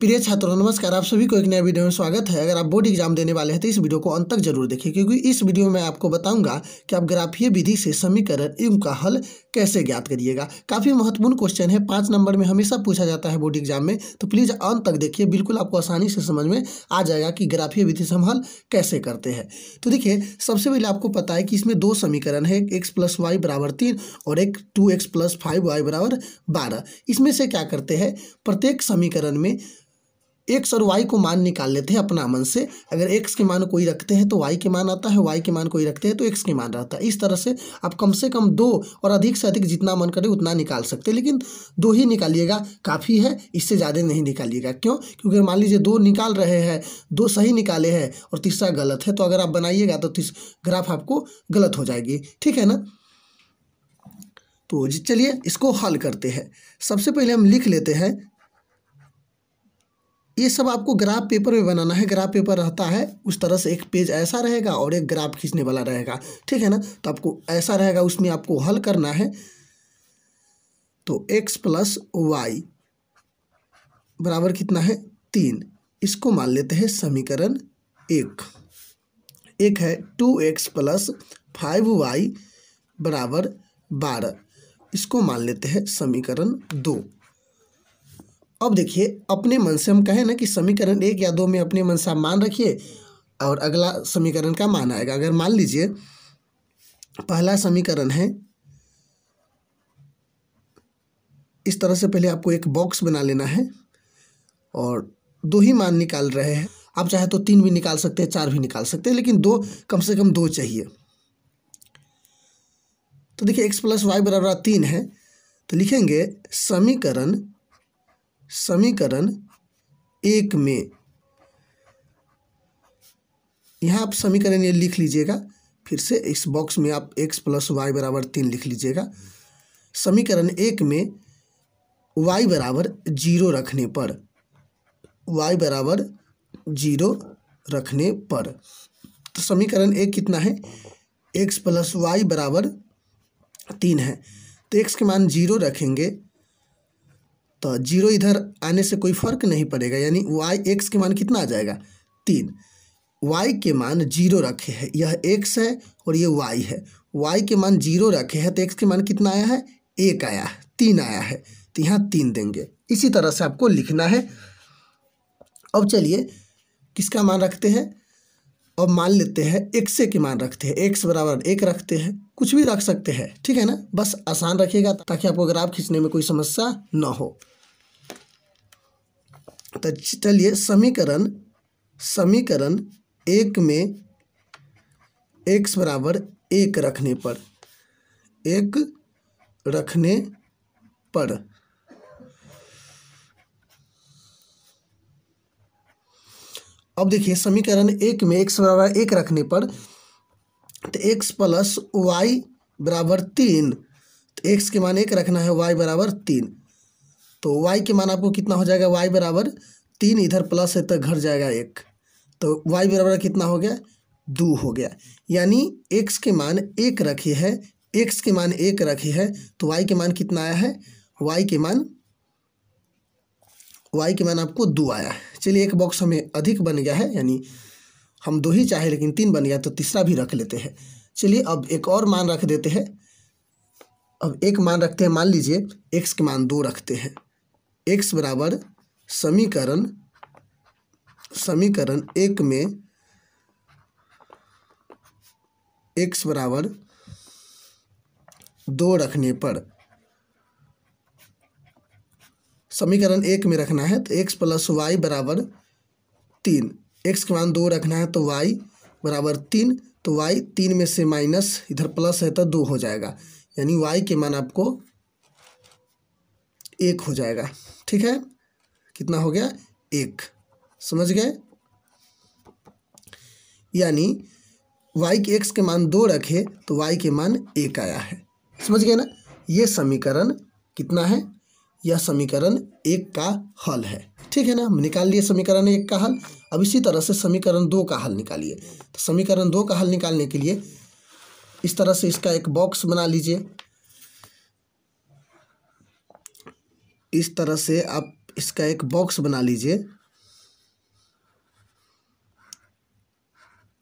प्रिय छात्रों नमस्कार आप सभी को एक नया वीडियो में स्वागत है अगर आप बोर्ड एग्जाम देने वाले हैं तो इस वीडियो को अंत तक जरूर देखें क्योंकि इस वीडियो में मैं आपको बताऊंगा कि आप ग्राफीय विधि से समीकरण एवं का हल कैसे ज्ञात करिएगा काफ़ी महत्वपूर्ण क्वेश्चन है पाँच नंबर में हमेशा पूछा जाता है बोर्ड एग्जाम में तो प्लीज़ अंत तक देखिए बिल्कुल आपको आसानी से समझ में आ जाएगा कि ग्राफीय विधि से हम हल कैसे करते हैं तो देखिए सबसे पहले आपको पता है कि इसमें दो समीकरण है एक्स प्लस वाई बराबर तीन और एक two X plus five Y बराबर बारह इसमें से क्या करते हैं प्रत्येक समीकरण में एक्स और वाई को मान निकाल लेते हैं अपना मन से अगर एक्स के मान कोई रखते हैं तो वाई के मान आता है वाई के मान कोई रखते हैं तो एक्स के मान रहता है इस तरह से आप कम से कम दो और अधिक से अधिक जितना मन करे उतना निकाल सकते हैं लेकिन दो ही निकालिएगा काफ़ी है इससे ज़्यादा नहीं निकालिएगा क्यों क्योंकि मान लीजिए दो निकाल रहे हैं दो सही निकाले हैं और तीसरा गलत है तो अगर आप बनाइएगा तो ग्राफ आपको गलत हो जाएगी ठीक है ना तो चलिए इसको हल करते हैं सबसे पहले हम लिख लेते हैं ये सब आपको ग्राफ पेपर में बनाना है ग्राफ पेपर रहता है उस तरह से एक पेज ऐसा रहेगा और एक ग्राफ खींचने वाला रहेगा ठीक है ना तो आपको ऐसा रहेगा उसमें आपको हल करना है तो एक्स प्लस वाई बराबर कितना है तीन इसको मान लेते हैं समीकरण एक एक है two X plus five Y बराबर बारह इसको मान लेते हैं समीकरण दो अब देखिए अपने मन से हम कहें ना कि समीकरण एक या दो में अपने मन से आप मान रखिए और अगला समीकरण का मान आएगा अगर मान लीजिए पहला समीकरण है इस तरह से पहले आपको एक बॉक्स बना लेना है और दो ही मान निकाल रहे हैं आप चाहे तो तीन भी निकाल सकते हैं चार भी निकाल सकते हैं लेकिन दो कम से कम दो चाहिए तो देखिए एक्स प्लस वाई बराबर तीन है तो लिखेंगे समीकरण समीकरण एक में यहाँ आप समीकरण ये लिख लीजिएगा फिर से इस बॉक्स में आप x प्लस वाई बराबर तीन लिख लीजिएगा समीकरण एक में y बराबर जीरो रखने पर y बराबर जीरो रखने पर तो समीकरण एक कितना है x प्लस वाई बराबर तीन है तो x के मान जीरो रखेंगे तो जीरो इधर आने से कोई फर्क नहीं पड़ेगा यानी वाई एक्स के मान कितना आ जाएगा तीन वाई के मान जीरो रखे हैं यह एक्स है और ये वाई है वाई के मान जीरो रखे हैं तो एक्स के मान कितना आया है एक आया है तीन आया है तो यहाँ तीन देंगे इसी तरह से आपको लिखना है अब चलिए किसका मान रखते हैं अब मान लेते हैं से के मान रखते हैं एक्स बराबर एक रखते हैं कुछ भी रख सकते हैं ठीक है ना बस आसान रखिएगा ताकि आपको ग्राफ खींचने में कोई समस्या न हो तो चलिए समीकरण समीकरण एक में एक्स बराबर एक रखने पर एक रखने पर अब देखिए समीकरण एक में एक्स बराबर एक रखने पर तो एक्स प्लस वाई बराबर तीन तो एक्स के मान एक रखना है वाई बराबर तीन तो वाई के मान आपको कितना हो जाएगा वाई बराबर तीन इधर प्लस है तो घर जाएगा एक तो वाई बराबर कितना हो गया दो हो गया यानी एक्स के मान एक रखी है एक्स के मान एक रखी है तो वाई के मान कितना आया है वाई के मान वाई के मान आपको दो आया है चलिए एक बॉक्स हमें अधिक बन गया है यानी हम दो ही चाहे लेकिन तीन बन गया तो तीसरा भी रख लेते हैं चलिए अब एक और मान रख देते हैं अब एक मान रखते हैं मान लीजिए एक्स के मान दो रखते हैं एक्स बराबर समीकरण समीकरण एक में एक्स बराबर दो रखने पर समीकरण एक में रखना है तो एक्स प्लस वाई बराबर तीन एक्स के मान दो रखना है तो वाई बराबर तीन तो वाई तीन में से माइनस इधर प्लस है तो दो हो जाएगा यानी वाई के मान आपको एक हो जाएगा ठीक है कितना हो गया एक समझ गए यानी वाई के एक्स के मान दो रखे तो वाई के मान एक आया है समझ गए ना ये समीकरण कितना है यह समीकरण एक का हल है ठीक है ना हम निकाल लिए समीकरण एक का हल अब इसी तरह से समीकरण दो का हल निकालिए तो समीकरण दो का हल निकालने के लिए इस तरह से इसका एक बॉक्स बना लीजिए इस तरह से आप इसका एक बॉक्स बना लीजिए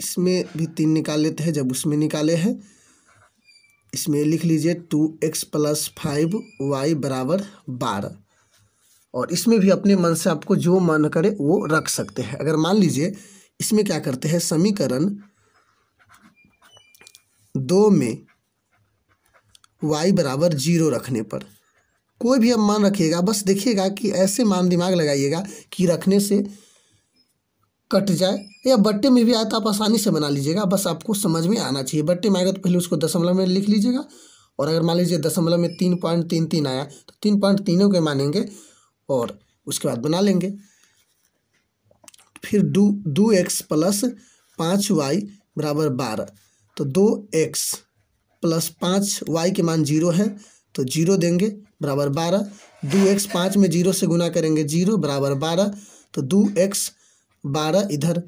इसमें भी तीन निकाल लेते हैं जब उसमें निकाले हैं इसमें लिख लीजिए two X plus five Y बराबर बारह और इसमें भी अपने मन से आपको जो मन करे वो रख सकते हैं अगर मान लीजिए इसमें क्या करते हैं समीकरण दो में वाई बराबर जीरो रखने पर कोई भी अब मान रखिएगा बस देखिएगा कि ऐसे मान दिमाग लगाइएगा कि रखने से कट जाए या बट्टे में भी आए तो आप आसानी से बना लीजिएगा बस आपको समझ में आना चाहिए बट्टे में आएगा तो पहले उसको दशमलव में लिख लीजिएगा और अगर मान लीजिए दशमलव में तीन पॉइंट तीन तीन आया तो तीन पॉइंट तीनों के मानेंगे और उसके बाद बना लेंगे फिर दो दो एक्स प्लस पाँच वाई बराबर बारह तो दो एक्स प्लस पाँच वाई के मान जीरो है तो जीरो देंगे बराबर बारह दो एक्स पाँच में जीरो से गुना करेंगे जीरो बराबर बारह तो दो एक्स बारह इधर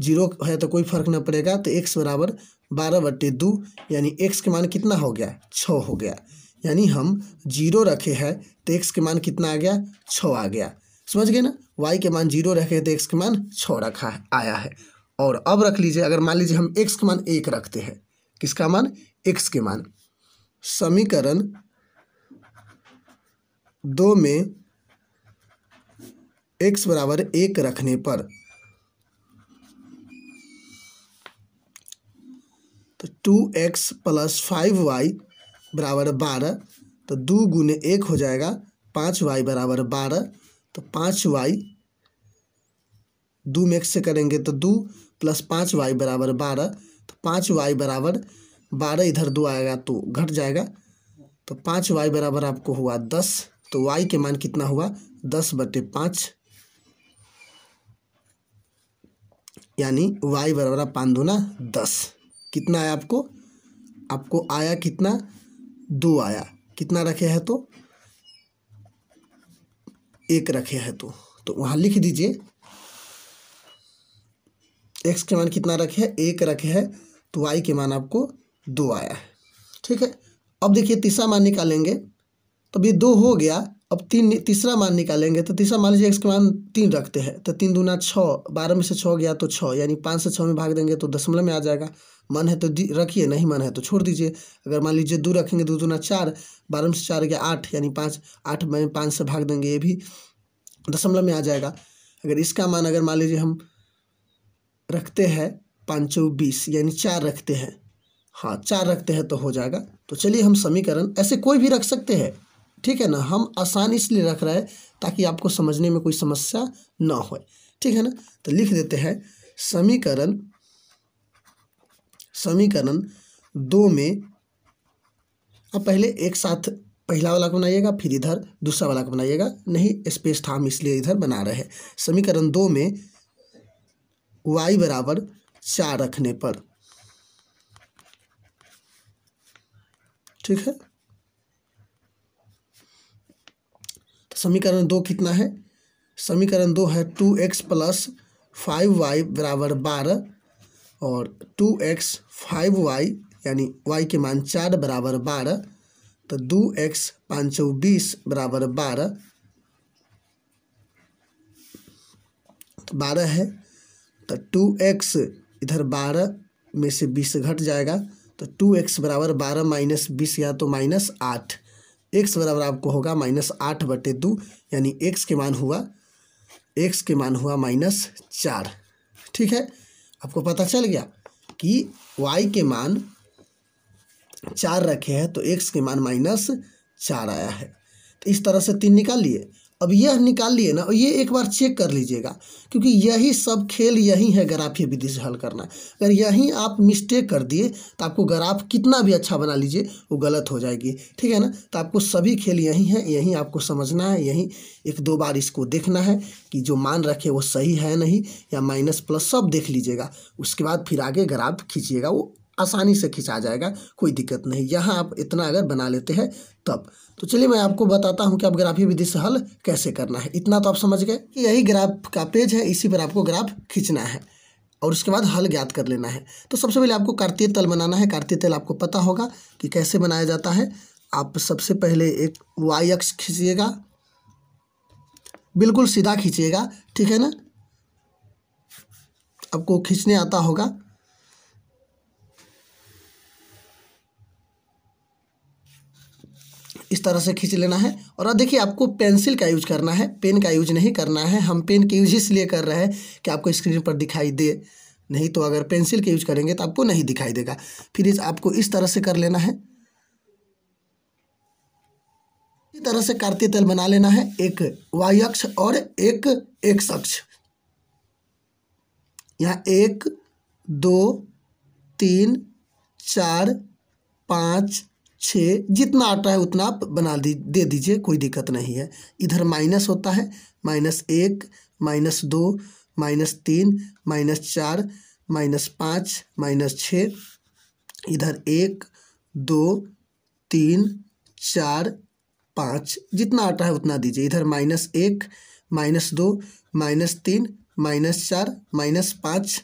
जीरो है तो कोई फर्क ना पड़ेगा तो एक्स बराबर बारह बट्टे दो यानी एक्स के मान कितना हो गया छ हो गया यानी हम जीरो रखे हैं तो एक्स के मान कितना आ गया छः आ गया समझ गए ना वाई के मान जीरो रखे तो एक्स के मान छ रखा है आया है और अब रख लीजिए अगर मान लीजिए हम एक्स के मान एक रखते हैं किसका मान एक्स के मान समीकरण दो में एक्स बराबर एक रखने पर तो two X plus five Y बराबर बारह तो दो गुने एक हो जाएगा पाँच वाई बराबर बारह तो पाँच वाई दो में एक से करेंगे तो दो प्लस पाँच वाई बराबर बारह तो पाँच वाई बराबर बारह इधर दो आएगा तो घट जाएगा तो पाँच वाई बराबर आपको हुआ दस तो वाई के मान कितना हुआ दस बटे पाँच यानी वाई बराबर पाँच ना दस कितना आया आपको आपको आया कितना दो आया कितना रखे है तो एक रखे है तो तो वहां लिख दीजिए एक्स के मान कितना रखे है एक रखे है तो वाई के मान आपको दो आया है ठीक है अब देखिए तीसरा मान निकालेंगे तब ये दो हो गया अब तीन तीसरा मान निकालेंगे तो तीसरा मान लीजिए एक्स का मान तीन रखते हैं तो तीन दूना छः बारह में से छः गया तो छः यानी पाँच से छः में भाग देंगे तो दशमलव में आ जाएगा मन है तो रखिए नहीं मन है तो छोड़ दीजिए अगर मान लीजिए दो रखेंगे दो दूना चार बारह में से चार गया आठ यानी पाँच आठ में पाँच से भाग देंगे ये भी दशमलव में आ जाएगा अगर इसका मान अगर मान लीजिए हम रखते हैं पाँच बीस यानी चार रखते हैं हाँ चार रखते हैं तो हो जाएगा तो चलिए हम समीकरण ऐसे कोई भी रख सकते हैं ठीक है ना हम आसान इसलिए रख रहे हैं ताकि आपको समझने में कोई समस्या ना हो ठीक है ना तो लिख देते हैं समीकरण समीकरण दो में अब पहले एक साथ पहला वाला को बनाइएगा फिर इधर दूसरा वाला को बनाइएगा नहीं स्पेस था हम इसलिए इधर बना रहे हैं समीकरण दो में वाई बराबर चार रखने पर ठीक है समीकरण दो कितना है समीकरण दो है two X plus five Y बराबर बारह और टू एक्स फाइव वाई यानी वाई के मान चार बराबर बारह तो दो एक्स पाँच सौ बीस बराबर बारह तो बारह है तो टू एक्स इधर बारह में से बीस घट जाएगा तो टू एक्स बराबर बारह माइनस बीस या तो माइनस आठ एक्स बराबर आपको होगा माइनस आठ बटे दो यानी एक्स के मान हुआ एक्स के मान हुआ माइनस चार ठीक है आपको पता चल गया कि वाई के मान चार रखे हैं तो एक्स के मान माइनस चार आया है तो इस तरह से तीन निकाल लिए अब यह निकाल लिए ना और ये एक बार चेक कर लीजिएगा क्योंकि यही सब खेल यही है ग्राफीय विधि से हल करना अगर यही आप मिस्टेक कर दिए तो आपको ग्राफ कितना भी अच्छा बना लीजिए वो गलत हो जाएगी ठीक है ना तो आपको सभी खेल यही है यही आपको समझना है यही एक दो बार इसको देखना है कि जो मान रखे वो सही है नहीं या माइनस प्लस सब देख लीजिएगा उसके बाद फिर आगे ग्राफ खींचिएगा वो आसानी से खिंचा जाएगा कोई दिक्कत नहीं यहाँ आप इतना अगर बना लेते हैं तब तो चलिए मैं आपको बताता हूँ कि आप ग्राफी विधि से हल कैसे करना है इतना तो आप समझ गए कि यही ग्राफ का पेज है इसी पर आपको ग्राफ खींचना है और उसके बाद हल ज्ञात कर लेना है तो सबसे पहले आपको कार्तीय तल बनाना है कार्तीय तल आपको पता होगा कि कैसे बनाया जाता है आप सबसे पहले एक वाई अक्ष खींचिएगा बिल्कुल सीधा खींचिएगा ठीक है ना आपको खींचने आता होगा तरह से खींच लेना है और अब देखिए आपको पेंसिल का यूज करना है पेन का यूज नहीं करना है हम पेन के यूज इसलिए कर रहे हैं कि आपको स्क्रीन पर दिखाई दे नहीं तो अगर पेंसिल के यूज करेंगे तो आपको नहीं दिखाई देगा फिर इस आपको इस तरह से कर लेना है इसी तरह से कार्तीय तल बना लेना है एक वाई अक्ष और एक एक्स अक्ष यहाँ एक दो तीन चार पाँच छः जितना आता है उतना आप बना दी दे दीजिए कोई दिक्कत नहीं है इधर माइनस होता है माइनस एक माइनस दो माइनस तीन माइनस चार माइनस पाँच माइनस छः इधर एक दो तीन चार पाँच जितना आता है उतना दीजिए इधर माइनस एक माइनस दो माइनस तीन माइनस चार माइनस पाँच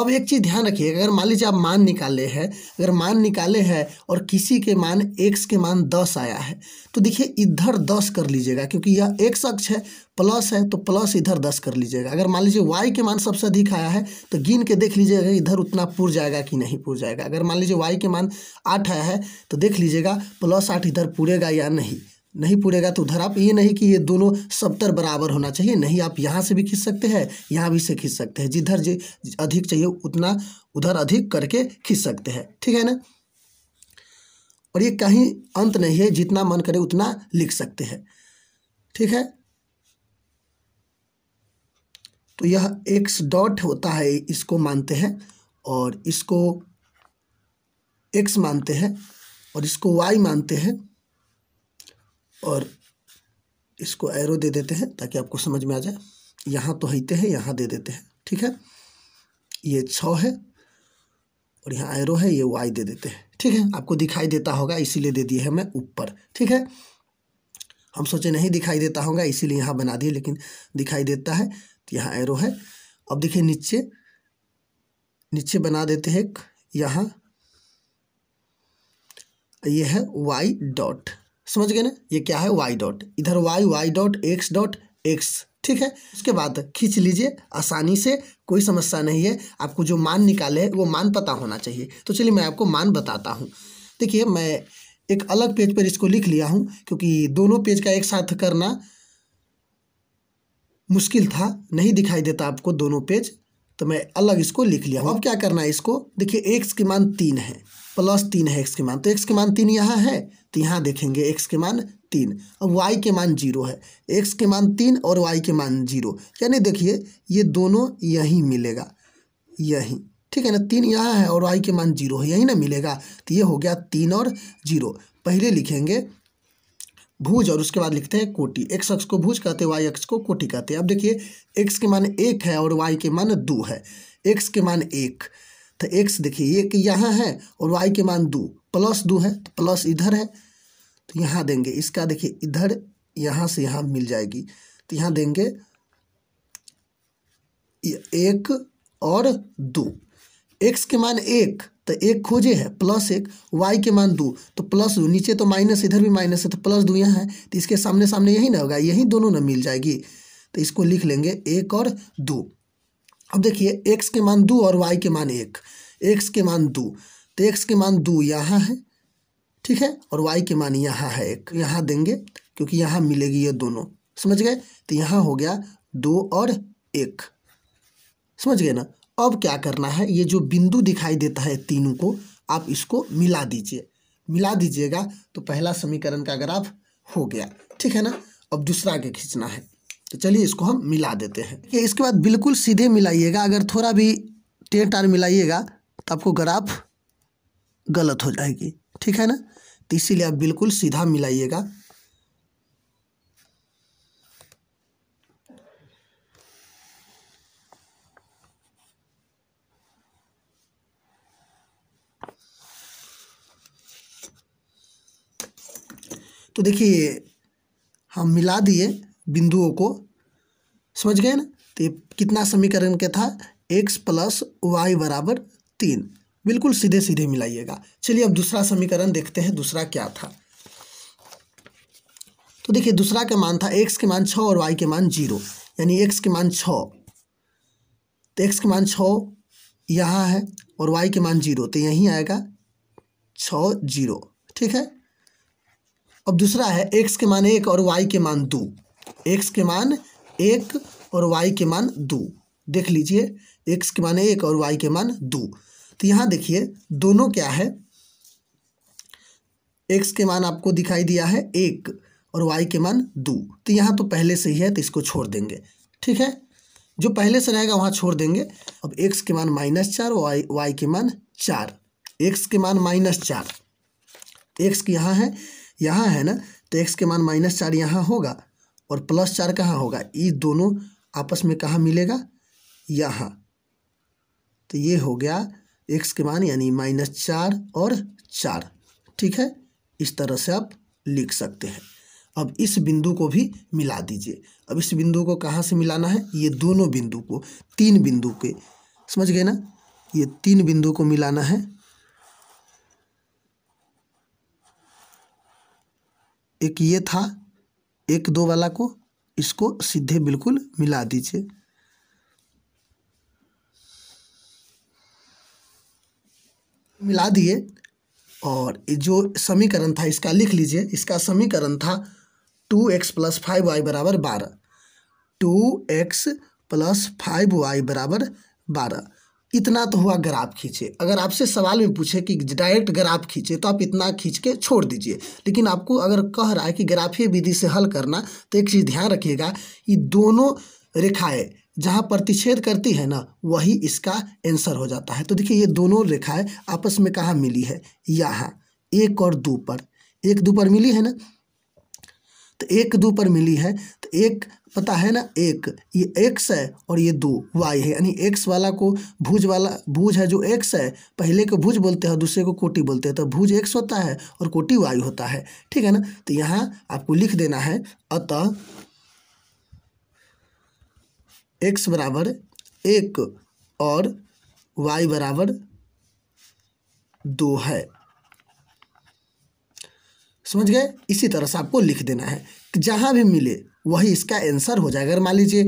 अब एक चीज़ ध्यान रखिए अगर मान लीजिए आप मान निकाले हैं अगर मान निकाले हैं और किसी के मान एक्स के मान दस आया है तो देखिए इधर दस कर लीजिएगा क्योंकि यह एक्स अक्ष है प्लस है तो प्लस इधर दस कर लीजिएगा अगर मान लीजिए वाई के मान सबसे अधिक आया है तो गिन के देख लीजिएगा इधर उतना पुर जाएगा कि नहीं पुर जाएगा अगर मान लीजिए वाई के मान आठ आया है तो देख लीजिएगा प्लस आठ इधर पूरेगा या नहीं नहीं पूरेगा तो उधर आप ये नहीं कि ये दोनों सत्तर बराबर होना चाहिए नहीं आप यहाँ से भी खींच सकते हैं यहाँ भी से खींच सकते हैं जिधर जी अधिक चाहिए उतना उधर अधिक करके खींच सकते हैं ठीक है ना और ये कहीं अंत नहीं है जितना मन करे उतना लिख सकते हैं ठीक है तो यह एक्स डॉट होता है इसको मानते हैं और इसको एक्स मानते हैं और इसको वाई मानते हैं और इसको एरो दे देते हैं ताकि आपको समझ में आ जाए यहाँ तो हईते हैं यहाँ दे देते हैं ठीक है ये छ है और यहाँ एरो है ये वाई दे देते हैं ठीक है आपको दिखाई देता होगा इसीलिए दे दिए हैं मैं ऊपर ठीक है हम सोचे नहीं दिखाई देता होगा इसीलिए यहाँ बना दिए लेकिन दिखाई देता है तो यहाँ एरो है अब देखिए नीचे नीचे बना देते हैं यहाँ ये है वाई डॉट समझ गए ना ये क्या है वाई डॉट इधर Y Y dot X dot X ठीक है उसके बाद खींच लीजिए आसानी से कोई समस्या नहीं है आपको जो मान निकाले है वो मान पता होना चाहिए तो चलिए मैं आपको मान बताता हूँ देखिए मैं एक अलग पेज पर इसको लिख लिया हूँ क्योंकि दोनों पेज का एक साथ करना मुश्किल था नहीं दिखाई देता आपको दोनों पेज तो मैं अलग इसको लिख लिया हूँ अब क्या करना है इसको देखिए एक्स की मान तीन है प्लस तीन है एक्स की मान तो एक्स की मान तीन यहाँ है तो यहाँ देखेंगे एक्स के मान तीन अब वाई के मान जीरो है एक्स के मान तीन और वाई के मान जीरो यानी देखिए ये दोनों यहीं मिलेगा यहीं ठीक है ना तीन यहाँ है और वाई के मान जीरो है यहीं ना मिलेगा तो ये हो गया तीन और जीरो पहले लिखेंगे भूज और उसके बाद लिखते हैं कोटी एक्स अक्ष को भूज कहते हैं वाई अक्ष को कोटी कहते हैं अब देखिए एक्स के मान एक है और वाई के मान दो है एक्स के मान एक तो एक्स देखिए ये कि यहाँ है और वाई के मान दो प्लस दो है तो प्लस इधर है तो यहाँ देंगे इसका देखिए इधर यहाँ से यहाँ मिल जाएगी तो यहाँ देंगे एक और दो एक्स के मान एक तो एक खोजे है प्लस एक वाई के मान दो तो प्लस दो नीचे तो माइनस इधर भी माइनस है तो प्लस दो यहाँ है तो इसके सामने सामने यही ना होगा यही दोनों ना मिल जाएगी तो इसको लिख लेंगे एक और दो अब देखिए एक्स के मान दो और वाई के मान एक एक्स के मान दो तो एक्स के मान दो यहाँ है ठीक है और वाई के मान यहाँ है एक यहाँ देंगे क्योंकि यहाँ मिलेगी ये दोनों समझ गए तो यहाँ हो गया दो और एक समझ गए ना अब क्या करना है ये जो बिंदु दिखाई देता है तीनों को आप इसको मिला दीजिए मिला दीजिएगा तो पहला समीकरण का ग्राफ हो गया ठीक है ना अब दूसरा आगे खींचना है तो चलिए इसको हम मिला देते हैं ये इसके बाद बिल्कुल सीधे मिलाइएगा अगर थोड़ा भी टेंट आर मिलाइएगा तो आपको ग्राफ गलत हो जाएगी ठीक है ना तो इसीलिए आप बिल्कुल सीधा मिलाइएगा तो देखिए हम मिला दिए बिंदुओं को समझ गए ना तो ये कितना समीकरण के था एक्स प्लस वाई बराबर तीन बिल्कुल सीधे सीधे मिलाइएगा चलिए अब दूसरा समीकरण देखते हैं दूसरा क्या था तो देखिए दूसरा का मान था एक्स के मान छ और वाई के मान जीरो यानी एक्स के मान छ तो एक्स के मान छ यहाँ है और वाई के मान जीरो तो यहीं आएगा छ जीरो ठीक है अब दूसरा है एक्स के मान एक और वाई के मान दो एक्स के मान एक और वाई के मान दो देख लीजिए एक्स के मान एक और वाई के मान दो तो यहाँ देखिए दोनों क्या है एक्स के मान आपको दिखाई दिया है एक और वाई के मान दो तो यहाँ तो पहले से ही है तो इसको छोड़ देंगे ठीक है जो पहले से रहेगा वहाँ छोड़ देंगे अब एक्स के मान माइनस चार वाई वाई के मान चार एक्स के मान माइनस चार एक्स की यहाँ है यहाँ है ना तो एक्स के मान माइनस चार यहाँ होगा और प्लस चार कहाँ होगा ये दोनों आपस में कहाँ मिलेगा यहाँ तो ये हो गया एक्स के मान यानी माइनस चार और चार ठीक है इस तरह से आप लिख सकते हैं अब इस बिंदु को भी मिला दीजिए अब इस बिंदु को कहाँ से मिलाना है ये दोनों बिंदु को तीन बिंदु के समझ गए ना ये तीन बिंदु को मिलाना है एक ये था एक दो वाला को इसको सीधे बिल्कुल मिला दीजिए मिला दिए और जो समीकरण था इसका लिख लीजिए इसका समीकरण था two X plus five Y बराबर बारह two X plus five Y बराबर बारह इतना तो हुआ ग्राफ खींचे अगर आपसे सवाल में पूछे कि डायरेक्ट ग्राफ खींचे तो आप इतना खींच के छोड़ दीजिए लेकिन आपको अगर कह रहा है कि ग्राफीय विधि से हल करना तो एक चीज़ ध्यान रखिएगा ये दोनों रेखाएं जहाँ प्रतिच्छेद करती है ना वही इसका आंसर हो जाता है तो देखिए ये दोनों रेखाएँ आपस में कहाँ मिली है यहाँ एक और दो पर एक दो पर मिली है ना तो एक दो पर मिली है तो एक पता है ना एक ये एक्स है और ये दो वाई है यानी एक्स वाला को भुज वाला भुज है जो एक्स है पहले को भुज बोलते हैं दूसरे को कोटी बोलते हैं तो भुज एक्स होता है और कोटी वाई होता है ठीक है ना तो यहाँ आपको लिख देना है अतः एक्स बराबर एक और वाई बराबर दो है समझ गए इसी तरह से आपको लिख देना है तो जहाँ भी मिले वही इसका आंसर हो जाएगा अगर मान लीजिए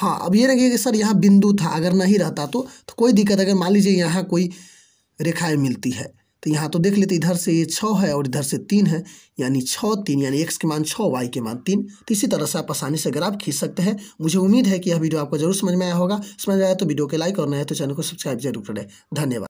हाँ अब ये रखिए कि सर यहाँ बिंदु था अगर नहीं रहता तो, तो कोई दिक्कत अगर मान लीजिए यहाँ कोई रेखाएं मिलती है तो यहाँ तो देख लेते इधर से ये छः है और इधर से तीन है यानी छः तीन यानी एक्स के मान छः वाई के मान तीन तो इसी तरह से आप आसानी से ग्राफ खींच सकते हैं मुझे उम्मीद है कि यह वीडियो आपको जरूर समझ में आया होगा समझ में आया तो वीडियो के लाइक और नया तो चैनल को सब्सक्राइब जरूर करें धन्यवाद